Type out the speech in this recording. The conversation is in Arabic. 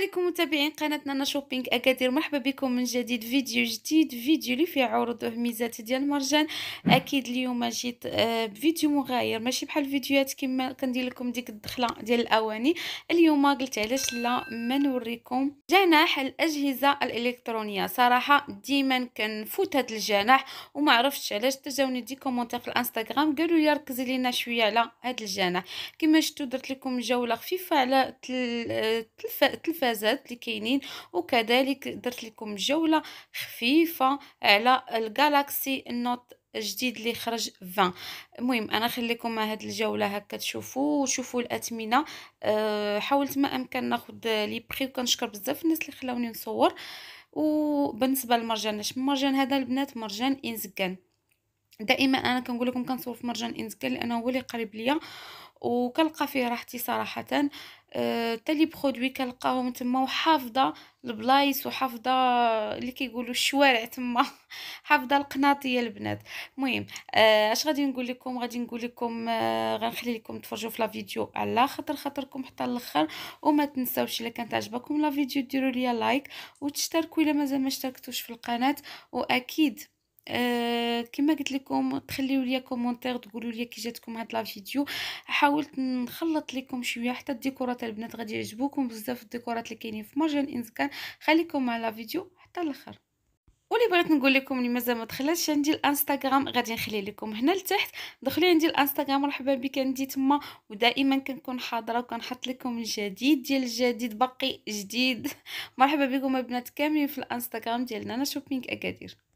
عليكم متابعين قناتنا نانا شوبينغ اكادير مرحبا بكم من جديد فيديو جديد فيديو اللي فيه عروض وميزات ديال مرجان اكيد اليوم جيت آه، بفيديو مغاير ماشي بحال الفيديوهات كما كندير لكم ديك الدخله ديال الاواني اليوم قلت علاش لا ما نوريكم جناح الاجهزه الالكترونيه صراحه ديما كنفوت هذا الجناح وما عرفتش علاش تجاوني دي كومونتير في الانستغرام قالوا لي ركزي لينا شويه على هذا الجناح كما شفتوا درت لكم جوله خفيفه على آه، تلف... تلف... المنتجات اللي كاينين وكذلك درت لكم جوله خفيفه على الجالاكسي نوت جديد اللي خرج 20 المهم انا خليكم مع هاد الجوله هكا تشوفوا وشوفوا الاثمنه أه حاولت ما امكن ناخذ لي بري وكنشكر بزاف الناس اللي خلاوني نصور وبالنسبه للمرجان المرجان هذا البنات مرجان انزكان دائما انا كنقول لكم كنصور في مرجان انزكان لانه هو اللي قريب ليا وكنلقى فيه راحتي صراحه حتى آه، لي برودوي كنلقاهم تما وحافظه البلايص وحافظه اللي كيقولوا الشوارع تما حافظه القناطيه البنات المهم آه، اش غادي نقول لكم غادي نقول لكم آه، غنخلي لكم تفرجوا في لا فيديو على خاطر خاطركم حتى الاخر وما تنساوش الا كانت عجبكم لا فيديو ديروا ليا لايك وتشتركوا الا مازال ما اشتركتوش في القناه واكيد آه، كما قلت لكم تخليو ليا كومونتير تقولوا لي كي جاتكم هاد لا فيديو حاولت نخلط لكم شويه حتى الديكورات البنات غادي يعجبوكم بزاف الديكورات اللي كاينين في مارجان انسكان خليكم مع لا فيديو حتى الاخر ولي بغيت نقول لكم اللي مازال ما دخلاتش عندي الانستغرام غادي نخلي لكم هنا لتحت دخلي عندي الانستغرام مرحبا بك عندي تما ودائما كنكون حاضره وكنحط لكم الجديد ديال الجديد باقي جديد مرحبا بكم البنات كاملين في الانستغرام ديالنا انا شوبينغ اكادير